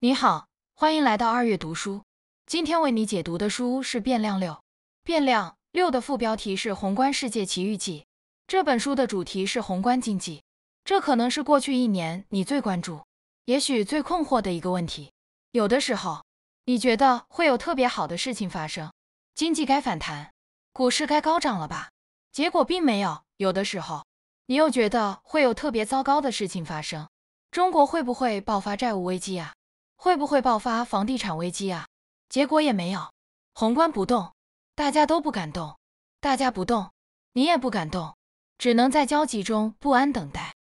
你好，欢迎来到二月读书。今天为你解读的书是《变量六》，《变量六》的副标题是《宏观世界奇遇记》。这本书的主题是宏观经济，这可能是过去一年你最关注、也许最困惑的一个问题。有的时候，你觉得会有特别好的事情发生，经济该反弹，股市该高涨了吧？结果并没有。有的时候，你又觉得会有特别糟糕的事情发生，中国会不会爆发债务危机啊？会不会爆发房地产危机啊？结果也没有，宏观不动，大家都不敢动，大家不动，你也不敢动，只能在焦急中不安等待。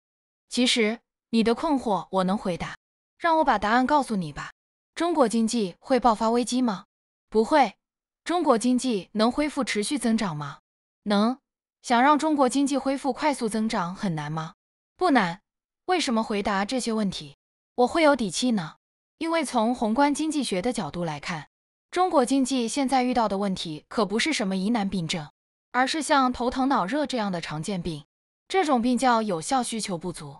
其实你的困惑我能回答，让我把答案告诉你吧。中国经济会爆发危机吗？不会。中国经济能恢复持续增长吗？能。想让中国经济恢复快速增长很难吗？不难。为什么回答这些问题，我会有底气呢？因为从宏观经济学的角度来看，中国经济现在遇到的问题可不是什么疑难病症，而是像头疼脑热这样的常见病。这种病叫有效需求不足。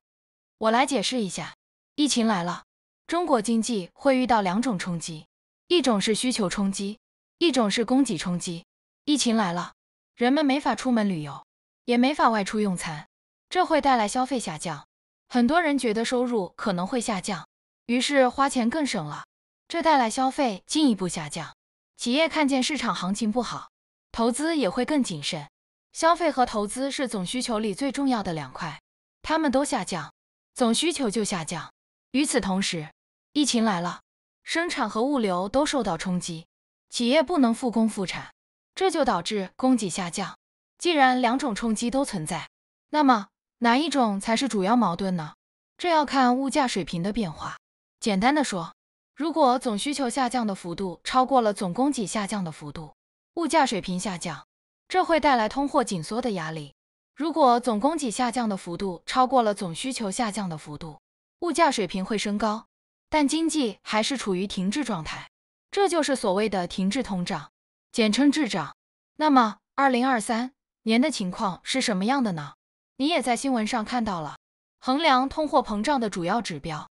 我来解释一下：疫情来了，中国经济会遇到两种冲击，一种是需求冲击，一种是供给冲击。疫情来了，人们没法出门旅游，也没法外出用餐，这会带来消费下降。很多人觉得收入可能会下降。于是花钱更省了，这带来消费进一步下降。企业看见市场行情不好，投资也会更谨慎。消费和投资是总需求里最重要的两块，他们都下降，总需求就下降。与此同时，疫情来了，生产和物流都受到冲击，企业不能复工复产，这就导致供给下降。既然两种冲击都存在，那么哪一种才是主要矛盾呢？这要看物价水平的变化。简单的说，如果总需求下降的幅度超过了总供给下降的幅度，物价水平下降，这会带来通货紧缩的压力。如果总供给下降的幅度超过了总需求下降的幅度，物价水平会升高，但经济还是处于停滞状态，这就是所谓的停滞通胀，简称滞涨。那么，二零二三年的情况是什么样的呢？你也在新闻上看到了，衡量通货膨胀的主要指标。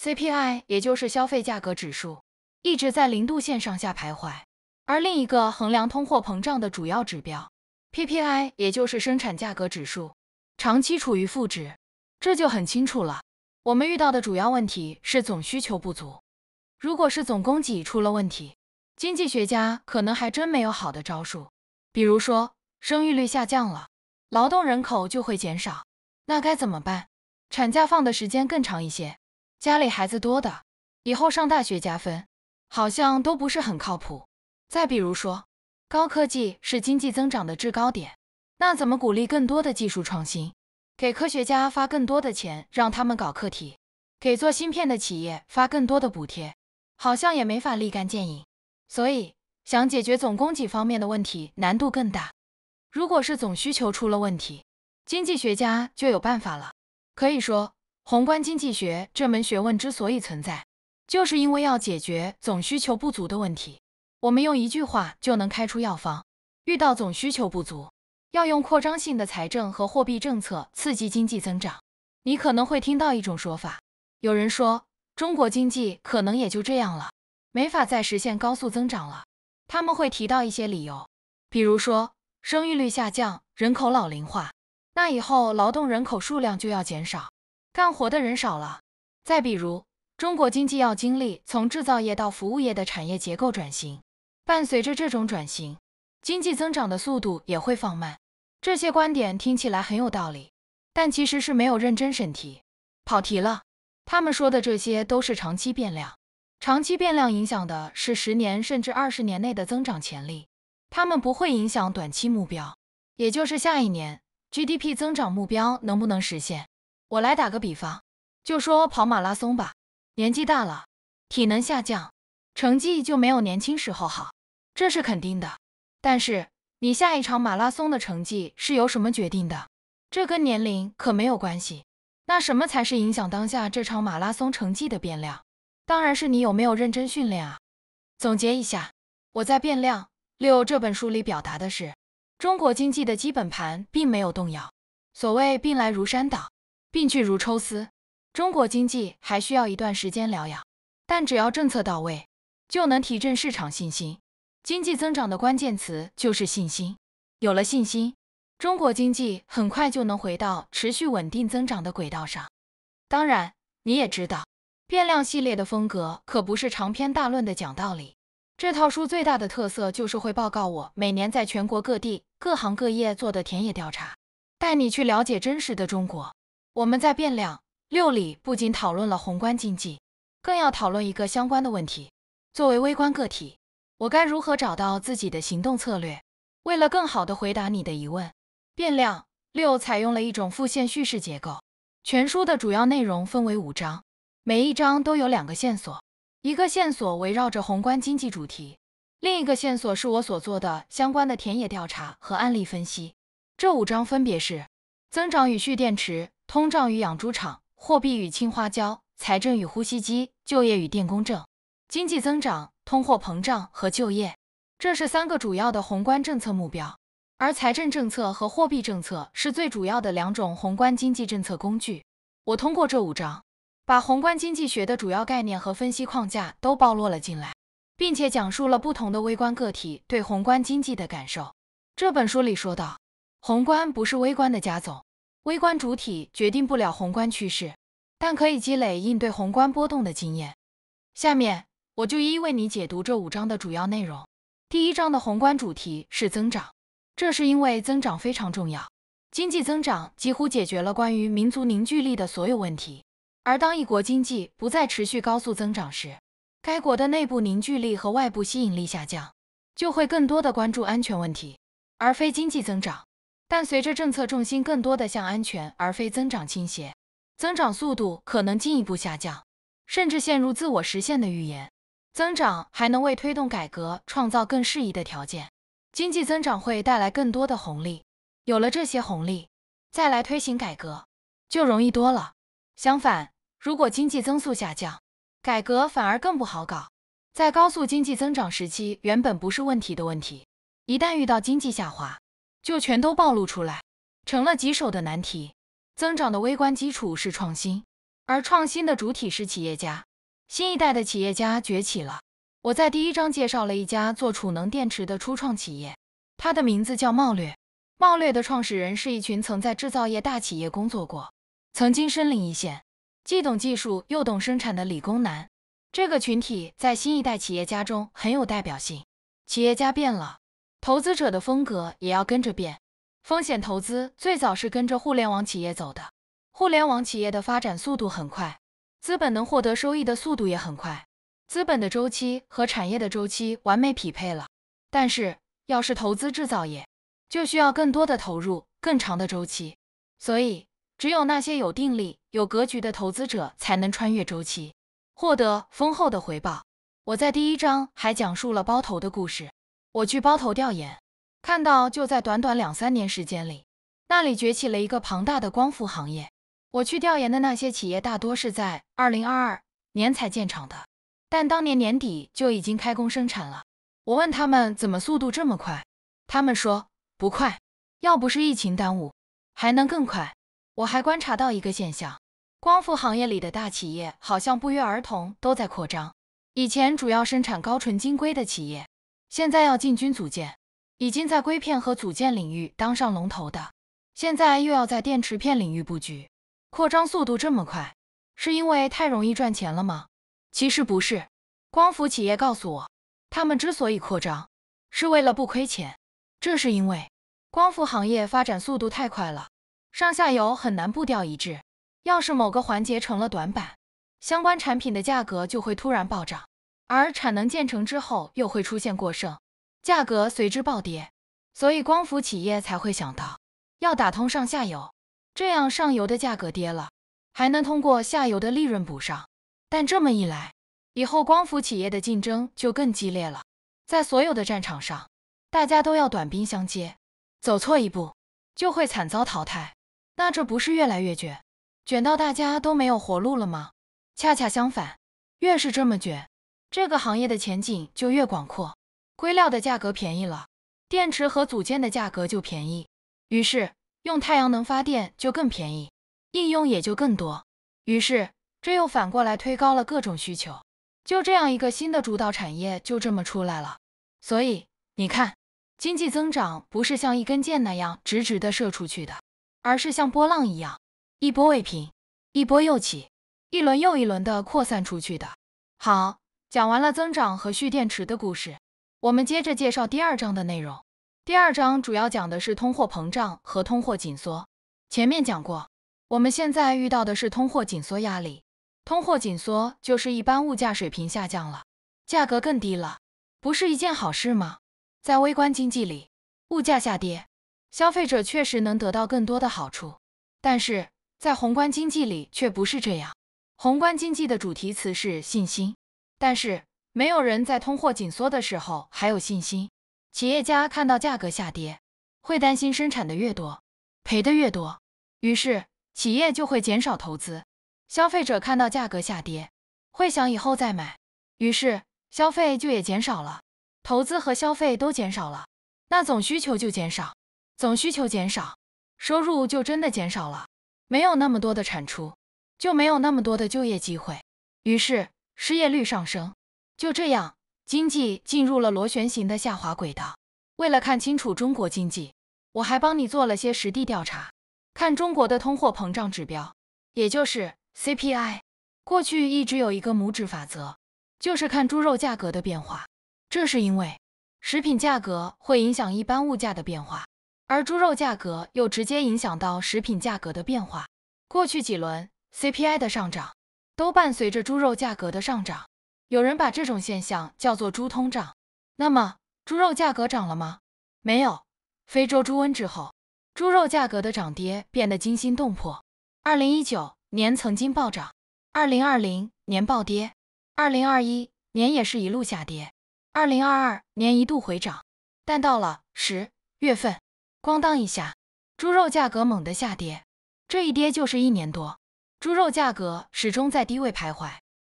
CPI 也就是消费价格指数一直在零度线上下徘徊，而另一个衡量通货膨胀的主要指标 PPI 也就是生产价格指数长期处于负值，这就很清楚了。我们遇到的主要问题是总需求不足。如果是总供给出了问题，经济学家可能还真没有好的招数。比如说，生育率下降了，劳动人口就会减少，那该怎么办？产假放的时间更长一些。家里孩子多的，以后上大学加分，好像都不是很靠谱。再比如说，高科技是经济增长的制高点，那怎么鼓励更多的技术创新？给科学家发更多的钱，让他们搞课题；给做芯片的企业发更多的补贴，好像也没法立竿见影。所以，想解决总供给方面的问题，难度更大。如果是总需求出了问题，经济学家就有办法了。可以说。宏观经济学这门学问之所以存在，就是因为要解决总需求不足的问题。我们用一句话就能开出药方：遇到总需求不足，要用扩张性的财政和货币政策刺激经济增长。你可能会听到一种说法，有人说中国经济可能也就这样了，没法再实现高速增长了。他们会提到一些理由，比如说生育率下降、人口老龄化，那以后劳动人口数量就要减少。干活的人少了。再比如，中国经济要经历从制造业到服务业的产业结构转型，伴随着这种转型，经济增长的速度也会放慢。这些观点听起来很有道理，但其实是没有认真审题，跑题了。他们说的这些都是长期变量，长期变量影响的是十年甚至二十年内的增长潜力，他们不会影响短期目标，也就是下一年 GDP 增长目标能不能实现。我来打个比方，就说跑马拉松吧，年纪大了，体能下降，成绩就没有年轻时候好，这是肯定的。但是你下一场马拉松的成绩是由什么决定的？这跟年龄可没有关系。那什么才是影响当下这场马拉松成绩的变量？当然是你有没有认真训练啊。总结一下，我在《变量六》这本书里表达的是，中国经济的基本盘并没有动摇。所谓病来如山倒。病句如抽丝，中国经济还需要一段时间疗养，但只要政策到位，就能提振市场信心。经济增长的关键词就是信心，有了信心，中国经济很快就能回到持续稳定增长的轨道上。当然，你也知道，变量系列的风格可不是长篇大论的讲道理。这套书最大的特色就是会报告我每年在全国各地各行各业做的田野调查，带你去了解真实的中国。我们在变量六里不仅讨论了宏观经济，更要讨论一个相关的问题。作为微观个体，我该如何找到自己的行动策略？为了更好地回答你的疑问，变量六采用了一种复线叙事结构。全书的主要内容分为五章，每一章都有两个线索：一个线索围绕着宏观经济主题，另一个线索是我所做的相关的田野调查和案例分析。这五章分别是：增长与蓄电池。通胀与养猪场，货币与青花椒，财政与呼吸机，就业与电工证，经济增长、通货膨胀和就业，这是三个主要的宏观政策目标。而财政政策和货币政策是最主要的两种宏观经济政策工具。我通过这五章，把宏观经济学的主要概念和分析框架都包罗了进来，并且讲述了不同的微观个体对宏观经济的感受。这本书里说到，宏观不是微观的加总。微观主体决定不了宏观趋势，但可以积累应对宏观波动的经验。下面我就一一为你解读这五章的主要内容。第一章的宏观主题是增长，这是因为增长非常重要。经济增长几乎解决了关于民族凝聚力的所有问题。而当一国经济不再持续高速增长时，该国的内部凝聚力和外部吸引力下降，就会更多的关注安全问题，而非经济增长。但随着政策重心更多的向安全而非增长倾斜，增长速度可能进一步下降，甚至陷入自我实现的预言。增长还能为推动改革创造更适宜的条件，经济增长会带来更多的红利，有了这些红利，再来推行改革就容易多了。相反，如果经济增速下降，改革反而更不好搞。在高速经济增长时期，原本不是问题的问题，一旦遇到经济下滑，就全都暴露出来，成了棘手的难题。增长的微观基础是创新，而创新的主体是企业家。新一代的企业家崛起了。我在第一章介绍了一家做储能电池的初创企业，它的名字叫茂略。茂略的创始人是一群曾在制造业大企业工作过、曾经身临一线、既懂技术又懂生产的理工男。这个群体在新一代企业家中很有代表性。企业家变了。投资者的风格也要跟着变。风险投资最早是跟着互联网企业走的，互联网企业的发展速度很快，资本能获得收益的速度也很快，资本的周期和产业的周期完美匹配了。但是，要是投资制造业，就需要更多的投入，更长的周期。所以，只有那些有定力、有格局的投资者才能穿越周期，获得丰厚的回报。我在第一章还讲述了包头的故事。我去包头调研，看到就在短短两三年时间里，那里崛起了一个庞大的光伏行业。我去调研的那些企业，大多是在二零二二年才建厂的，但当年年底就已经开工生产了。我问他们怎么速度这么快，他们说不快，要不是疫情耽误，还能更快。我还观察到一个现象，光伏行业里的大企业好像不约而同都在扩张。以前主要生产高纯金硅的企业。现在要进军组件，已经在硅片和组件领域当上龙头的，现在又要在电池片领域布局，扩张速度这么快，是因为太容易赚钱了吗？其实不是，光伏企业告诉我，他们之所以扩张，是为了不亏钱。这是因为光伏行业发展速度太快了，上下游很难步调一致，要是某个环节成了短板，相关产品的价格就会突然暴涨。而产能建成之后又会出现过剩，价格随之暴跌，所以光伏企业才会想到要打通上下游，这样上游的价格跌了，还能通过下游的利润补上。但这么一来，以后光伏企业的竞争就更激烈了，在所有的战场上，大家都要短兵相接，走错一步就会惨遭淘汰。那这不是越来越卷，卷到大家都没有活路了吗？恰恰相反，越是这么卷。这个行业的前景就越广阔，硅料的价格便宜了，电池和组件的价格就便宜，于是用太阳能发电就更便宜，应用也就更多，于是这又反过来推高了各种需求，就这样一个新的主导产业就这么出来了。所以你看，经济增长不是像一根箭那样直直的射出去的，而是像波浪一样，一波未平，一波又起，一轮又一轮的扩散出去的。好。讲完了增长和蓄电池的故事，我们接着介绍第二章的内容。第二章主要讲的是通货膨胀和通货紧缩。前面讲过，我们现在遇到的是通货紧缩压力。通货紧缩就是一般物价水平下降了，价格更低了，不是一件好事吗？在微观经济里，物价下跌，消费者确实能得到更多的好处，但是在宏观经济里却不是这样。宏观经济的主题词是信心。但是，没有人在通货紧缩的时候还有信心。企业家看到价格下跌，会担心生产的越多，赔的越多，于是企业就会减少投资；消费者看到价格下跌，会想以后再买，于是消费就也减少了。投资和消费都减少了，那总需求就减少，总需求减少，收入就真的减少了，没有那么多的产出，就没有那么多的就业机会，于是。失业率上升，就这样，经济进入了螺旋形的下滑轨道。为了看清楚中国经济，我还帮你做了些实地调查，看中国的通货膨胀指标，也就是 CPI。过去一直有一个拇指法则，就是看猪肉价格的变化。这是因为食品价格会影响一般物价的变化，而猪肉价格又直接影响到食品价格的变化。过去几轮 CPI 的上涨。都伴随着猪肉价格的上涨，有人把这种现象叫做“猪通胀”。那么，猪肉价格涨了吗？没有。非洲猪瘟之后，猪肉价格的涨跌变得惊心动魄。二零一九年曾经暴涨，二零二零年暴跌，二零二一年也是一路下跌，二零二二年一度回涨，但到了十月份，咣当一下，猪肉价格猛地下跌，这一跌就是一年多。猪肉价格始终在低位徘徊，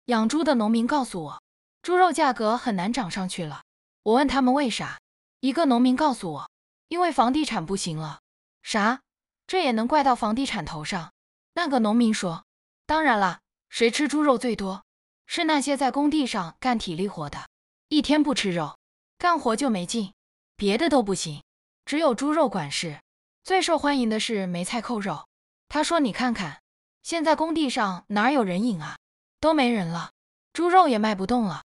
养猪的农民告诉我，猪肉价格很难涨上去了。我问他们为啥，一个农民告诉我，因为房地产不行了。啥？这也能怪到房地产头上？那个农民说，当然啦，谁吃猪肉最多？是那些在工地上干体力活的，一天不吃肉，干活就没劲，别的都不行，只有猪肉管事。最受欢迎的是梅菜扣肉。他说，你看看。现在工地上哪有人影啊？都没人了，猪肉也卖不动了。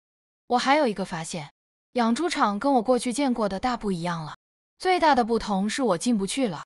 我还有一个发现，养猪场跟我过去见过的大不一样了。最大的不同是我进不去了。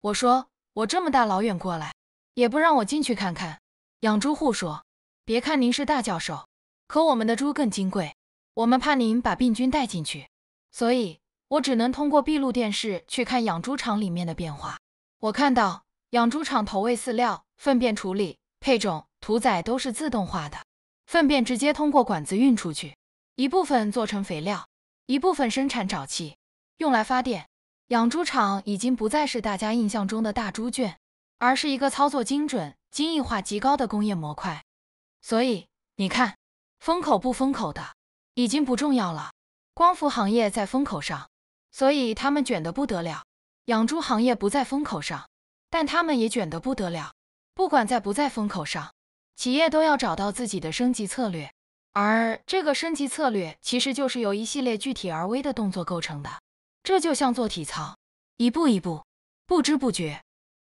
我说我这么大老远过来，也不让我进去看看。养猪户说，别看您是大教授，可我们的猪更金贵，我们怕您把病菌带进去，所以我只能通过闭路电视去看养猪场里面的变化。我看到养猪场投喂饲料。粪便处理、配种、屠宰都是自动化的，粪便直接通过管子运出去，一部分做成肥料，一部分生产沼气，用来发电。养猪场已经不再是大家印象中的大猪圈，而是一个操作精准、精益化极高的工业模块。所以你看，风口不风口的已经不重要了。光伏行业在风口上，所以他们卷得不得了；养猪行业不在风口上，但他们也卷得不得了。不管在不在风口上，企业都要找到自己的升级策略，而这个升级策略其实就是由一系列具体而微的动作构成的。这就像做体操，一步一步，不知不觉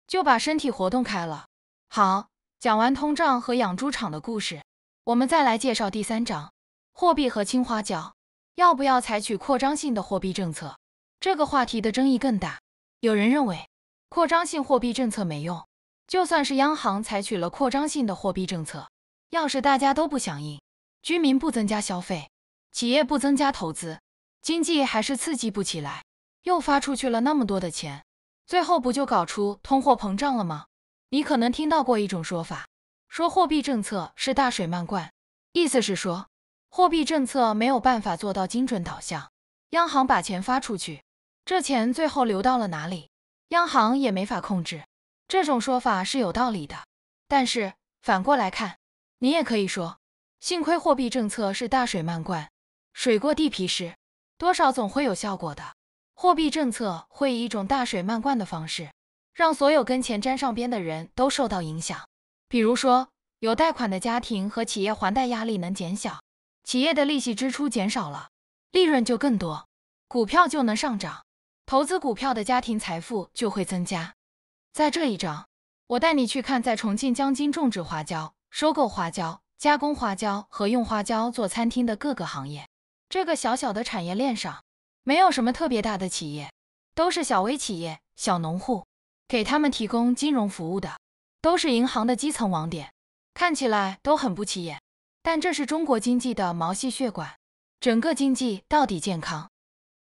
就把身体活动开了。好，讲完通胀和养猪场的故事，我们再来介绍第三章：货币和青花椒，要不要采取扩张性的货币政策？这个话题的争议更大。有人认为，扩张性货币政策没用。就算是央行采取了扩张性的货币政策，要是大家都不响应，居民不增加消费，企业不增加投资，经济还是刺激不起来。又发出去了那么多的钱，最后不就搞出通货膨胀了吗？你可能听到过一种说法，说货币政策是大水漫灌，意思是说货币政策没有办法做到精准导向，央行把钱发出去，这钱最后流到了哪里，央行也没法控制。这种说法是有道理的，但是反过来看，你也可以说，幸亏货币政策是大水漫灌，水过地皮时，多少总会有效果的。货币政策会以一种大水漫灌的方式，让所有跟钱沾上边的人都受到影响。比如说，有贷款的家庭和企业还贷压力能减小，企业的利息支出减少了，利润就更多，股票就能上涨，投资股票的家庭财富就会增加。在这一章，我带你去看在重庆江津种植花椒、收购花椒、加工花椒和用花椒做餐厅的各个行业。这个小小的产业链上，没有什么特别大的企业，都是小微企业、小农户。给他们提供金融服务的，都是银行的基层网点，看起来都很不起眼。但这是中国经济的毛细血管，整个经济到底健康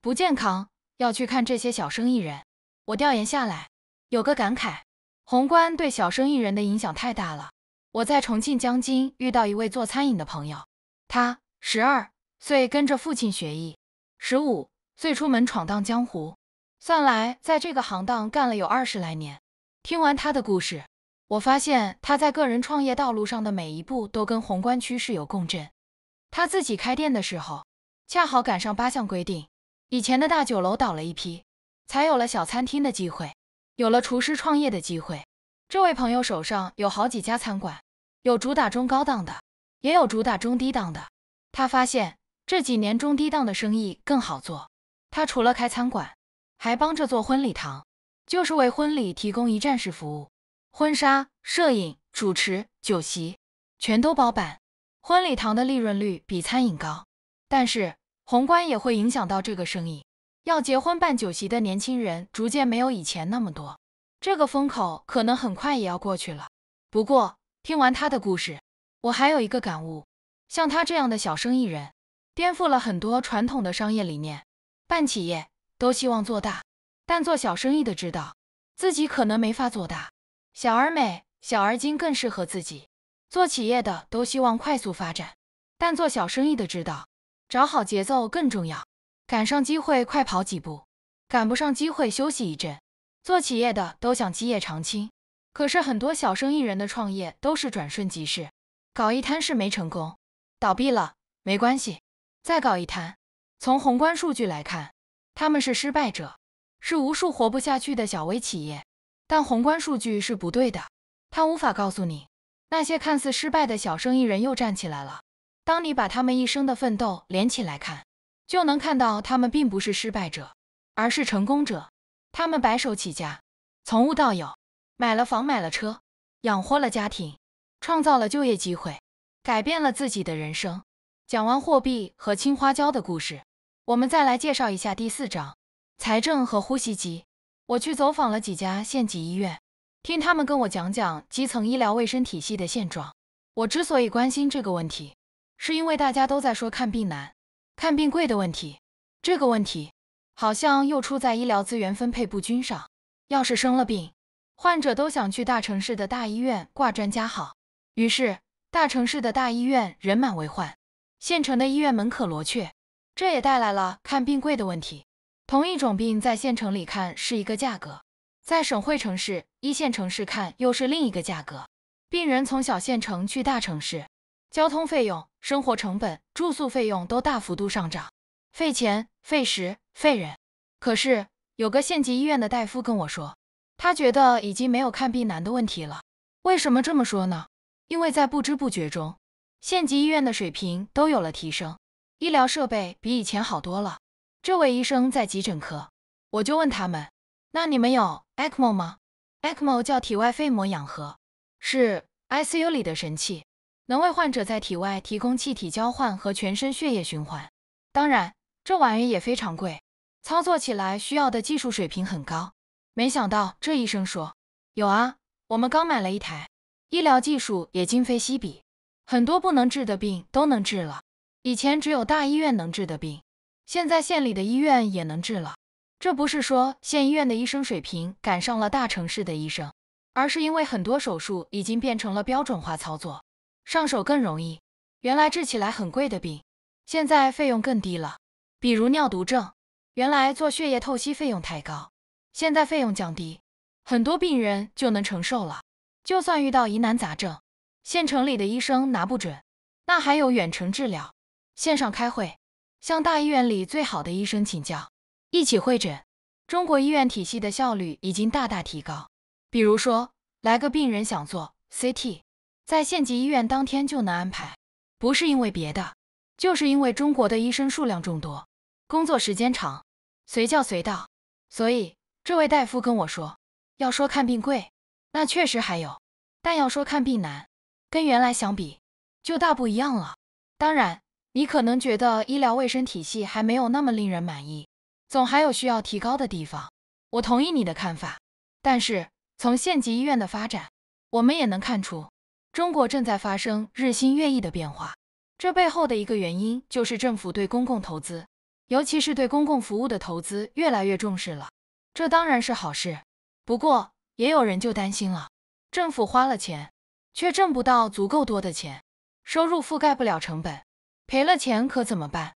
不健康，要去看这些小生意人。我调研下来。有个感慨，宏观对小生意人的影响太大了。我在重庆江津遇到一位做餐饮的朋友，他十二岁跟着父亲学艺，十五岁出门闯荡江湖，算来在这个行当干了有二十来年。听完他的故事，我发现他在个人创业道路上的每一步都跟宏观趋势有共振。他自己开店的时候，恰好赶上八项规定，以前的大酒楼倒了一批，才有了小餐厅的机会。有了厨师创业的机会，这位朋友手上有好几家餐馆，有主打中高档的，也有主打中低档的。他发现这几年中低档的生意更好做。他除了开餐馆，还帮着做婚礼堂，就是为婚礼提供一站式服务，婚纱、摄影、主持、酒席，全都包办。婚礼堂的利润率比餐饮高，但是宏观也会影响到这个生意。要结婚办酒席的年轻人逐渐没有以前那么多，这个风口可能很快也要过去了。不过听完他的故事，我还有一个感悟：像他这样的小生意人，颠覆了很多传统的商业理念。办企业都希望做大，但做小生意的知道自己可能没法做大，小而美、小而精更适合自己。做企业的都希望快速发展，但做小生意的知道，找好节奏更重要。赶上机会，快跑几步；赶不上机会，休息一阵。做企业的都想基业长青，可是很多小生意人的创业都是转瞬即逝，搞一摊是没成功，倒闭了没关系，再搞一摊。从宏观数据来看，他们是失败者，是无数活不下去的小微企业。但宏观数据是不对的，它无法告诉你那些看似失败的小生意人又站起来了。当你把他们一生的奋斗连起来看。就能看到他们并不是失败者，而是成功者。他们白手起家，从无到有，买了房，买了车，养活了家庭，创造了就业机会，改变了自己的人生。讲完货币和青花椒的故事，我们再来介绍一下第四章财政和呼吸机。我去走访了几家县级医院，听他们跟我讲讲基层医疗卫生体系的现状。我之所以关心这个问题，是因为大家都在说看病难。看病贵的问题，这个问题好像又出在医疗资源分配不均上。要是生了病，患者都想去大城市的大医院挂专家号，于是大城市的大医院人满为患，县城的医院门可罗雀。这也带来了看病贵的问题。同一种病在县城里看是一个价格，在省会城市、一线城市看又是另一个价格。病人从小县城去大城市，交通费用。生活成本、住宿费用都大幅度上涨，费钱、费时、费人。可是有个县级医院的大夫跟我说，他觉得已经没有看病难的问题了。为什么这么说呢？因为在不知不觉中，县级医院的水平都有了提升，医疗设备比以前好多了。这位医生在急诊科，我就问他们：“那你们有 ECMO 吗？ECMO 叫体外肺膜氧合，是 ICU 里的神器。”能为患者在体外提供气体交换和全身血液循环，当然，这玩意也非常贵，操作起来需要的技术水平很高。没想到这医生说：“有啊，我们刚买了一台，医疗技术也今非昔比，很多不能治的病都能治了。以前只有大医院能治的病，现在县里的医院也能治了。这不是说县医院的医生水平赶上了大城市的医生，而是因为很多手术已经变成了标准化操作。”上手更容易，原来治起来很贵的病，现在费用更低了。比如尿毒症，原来做血液透析费用太高，现在费用降低，很多病人就能承受了。就算遇到疑难杂症，县城里的医生拿不准，那还有远程治疗，线上开会，向大医院里最好的医生请教，一起会诊。中国医院体系的效率已经大大提高。比如说，来个病人想做 CT。在县级医院当天就能安排，不是因为别的，就是因为中国的医生数量众多，工作时间长，随叫随到。所以这位大夫跟我说，要说看病贵，那确实还有；但要说看病难，跟原来相比就大不一样了。当然，你可能觉得医疗卫生体系还没有那么令人满意，总还有需要提高的地方。我同意你的看法，但是从县级医院的发展，我们也能看出。中国正在发生日新月异的变化，这背后的一个原因就是政府对公共投资，尤其是对公共服务的投资越来越重视了。这当然是好事，不过也有人就担心了：政府花了钱，却挣不到足够多的钱，收入覆盖不了成本，赔了钱可怎么办？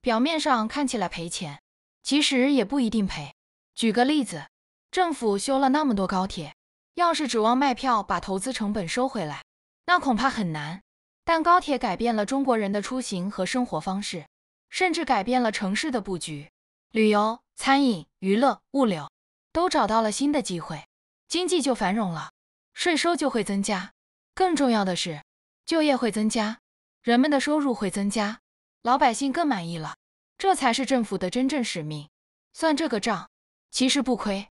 表面上看起来赔钱，其实也不一定赔。举个例子，政府修了那么多高铁。要是指望卖票把投资成本收回来，那恐怕很难。但高铁改变了中国人的出行和生活方式，甚至改变了城市的布局，旅游、餐饮、娱乐、物流都找到了新的机会，经济就繁荣了，税收就会增加。更重要的是，就业会增加，人们的收入会增加，老百姓更满意了。这才是政府的真正使命。算这个账，其实不亏。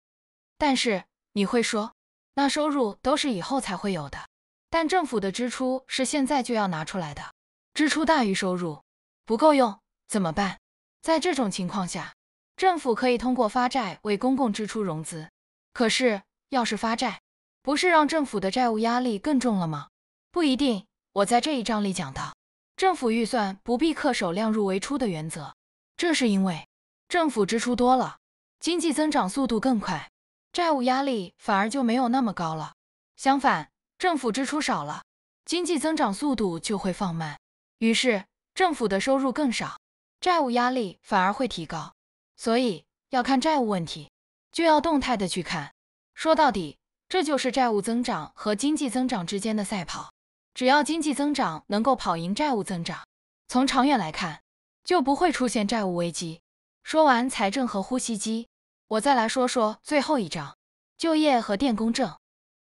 但是你会说。那收入都是以后才会有的，但政府的支出是现在就要拿出来的，支出大于收入，不够用怎么办？在这种情况下，政府可以通过发债为公共支出融资。可是，要是发债，不是让政府的债务压力更重了吗？不一定，我在这一章里讲到，政府预算不必恪守量入为出的原则，这是因为政府支出多了，经济增长速度更快。债务压力反而就没有那么高了。相反，政府支出少了，经济增长速度就会放慢，于是政府的收入更少，债务压力反而会提高。所以要看债务问题，就要动态的去看。说到底，这就是债务增长和经济增长之间的赛跑。只要经济增长能够跑赢债务增长，从长远来看，就不会出现债务危机。说完财政和呼吸机。我再来说说最后一章，就业和电工证。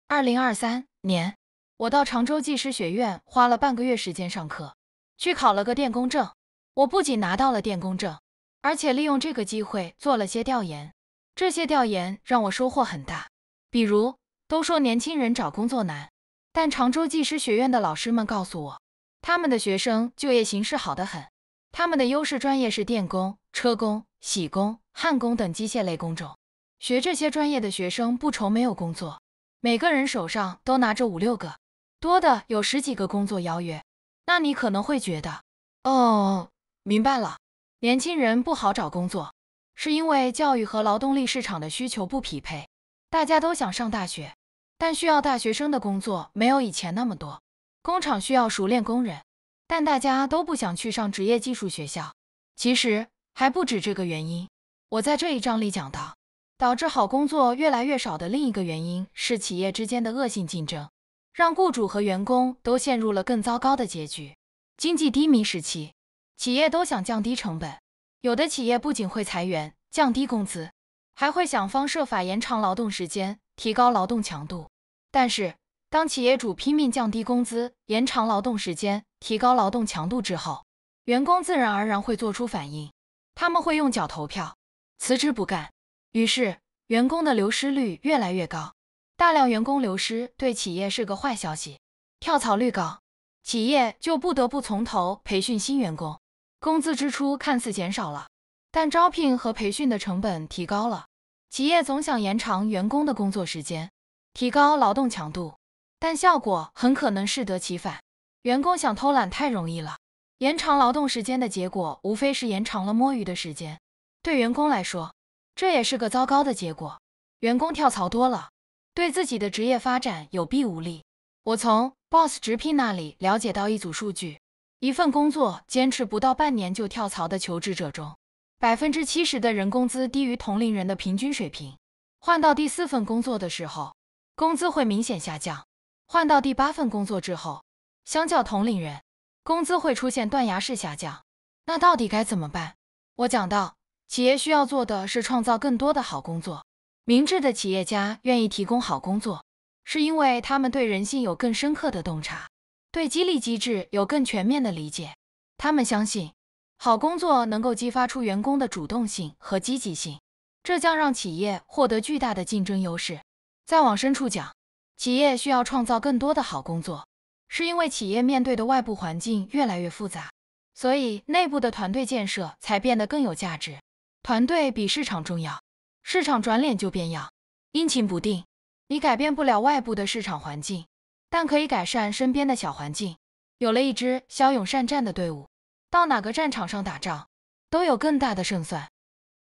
二零二三年，我到常州技师学院花了半个月时间上课，去考了个电工证。我不仅拿到了电工证，而且利用这个机会做了些调研。这些调研让我收获很大。比如，都说年轻人找工作难，但常州技师学院的老师们告诉我，他们的学生就业形势好得很。他们的优势专业是电工、车工。铣工、焊工等机械类工种，学这些专业的学生不愁没有工作。每个人手上都拿着五六个，多的有十几个工作邀约。那你可能会觉得，哦，明白了，年轻人不好找工作，是因为教育和劳动力市场的需求不匹配。大家都想上大学，但需要大学生的工作没有以前那么多。工厂需要熟练工人，但大家都不想去上职业技术学校。其实。还不止这个原因，我在这一章里讲到，导致好工作越来越少的另一个原因是企业之间的恶性竞争，让雇主和员工都陷入了更糟糕的结局。经济低迷时期，企业都想降低成本，有的企业不仅会裁员、降低工资，还会想方设法延长劳动时间、提高劳动强度。但是，当企业主拼命降低工资、延长劳动时间、提高劳动强度之后，员工自然而然会做出反应。他们会用脚投票，辞职不干。于是，员工的流失率越来越高。大量员工流失对企业是个坏消息。跳槽率高，企业就不得不从头培训新员工，工资支出看似减少了，但招聘和培训的成本提高了。企业总想延长员工的工作时间，提高劳动强度，但效果很可能适得其反。员工想偷懒太容易了。延长劳动时间的结果，无非是延长了摸鱼的时间。对员工来说，这也是个糟糕的结果。员工跳槽多了，对自己的职业发展有弊无利。我从 boss 直聘那里了解到一组数据：一份工作坚持不到半年就跳槽的求职者中，百分之七十的人工资低于同龄人的平均水平。换到第四份工作的时候，工资会明显下降；换到第八份工作之后，相较同龄人。工资会出现断崖式下降，那到底该怎么办？我讲到，企业需要做的是创造更多的好工作。明智的企业家愿意提供好工作，是因为他们对人性有更深刻的洞察，对激励机制有更全面的理解。他们相信，好工作能够激发出员工的主动性和积极性，这将让企业获得巨大的竞争优势。再往深处讲，企业需要创造更多的好工作。是因为企业面对的外部环境越来越复杂，所以内部的团队建设才变得更有价值。团队比市场重要，市场转脸就变样，阴晴不定。你改变不了外部的市场环境，但可以改善身边的小环境。有了一支骁勇善战的队伍，到哪个战场上打仗都有更大的胜算。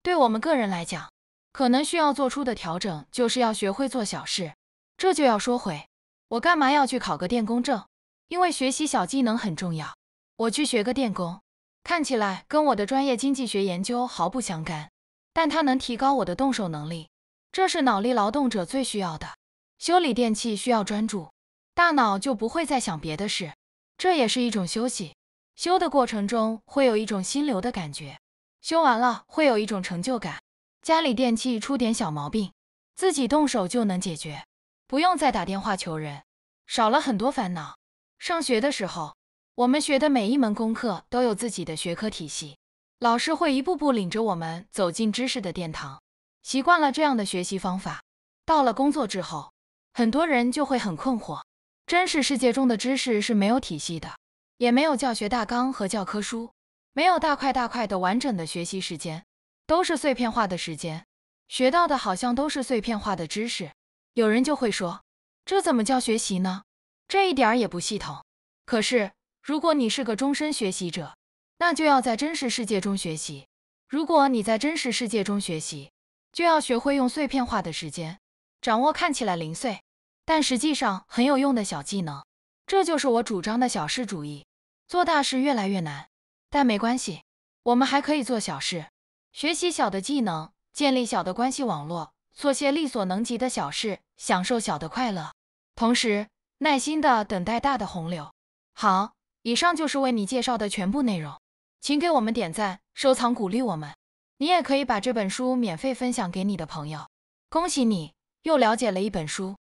对我们个人来讲，可能需要做出的调整就是要学会做小事。这就要说回，我干嘛要去考个电工证？因为学习小技能很重要，我去学个电工，看起来跟我的专业经济学研究毫不相干，但它能提高我的动手能力，这是脑力劳动者最需要的。修理电器需要专注，大脑就不会再想别的事，这也是一种休息。修的过程中会有一种心流的感觉，修完了会有一种成就感。家里电器出点小毛病，自己动手就能解决，不用再打电话求人，少了很多烦恼。上学的时候，我们学的每一门功课都有自己的学科体系，老师会一步步领着我们走进知识的殿堂。习惯了这样的学习方法，到了工作之后，很多人就会很困惑：真实世界中的知识是没有体系的，也没有教学大纲和教科书，没有大块大块的完整的学习时间，都是碎片化的时间，学到的好像都是碎片化的知识。有人就会说，这怎么叫学习呢？这一点儿也不系统，可是如果你是个终身学习者，那就要在真实世界中学习。如果你在真实世界中学习，就要学会用碎片化的时间，掌握看起来零碎，但实际上很有用的小技能。这就是我主张的小事主义。做大事越来越难，但没关系，我们还可以做小事，学习小的技能，建立小的关系网络，做些力所能及的小事，享受小的快乐，同时。耐心的等待大的洪流。好，以上就是为你介绍的全部内容，请给我们点赞、收藏、鼓励我们。你也可以把这本书免费分享给你的朋友。恭喜你，又了解了一本书。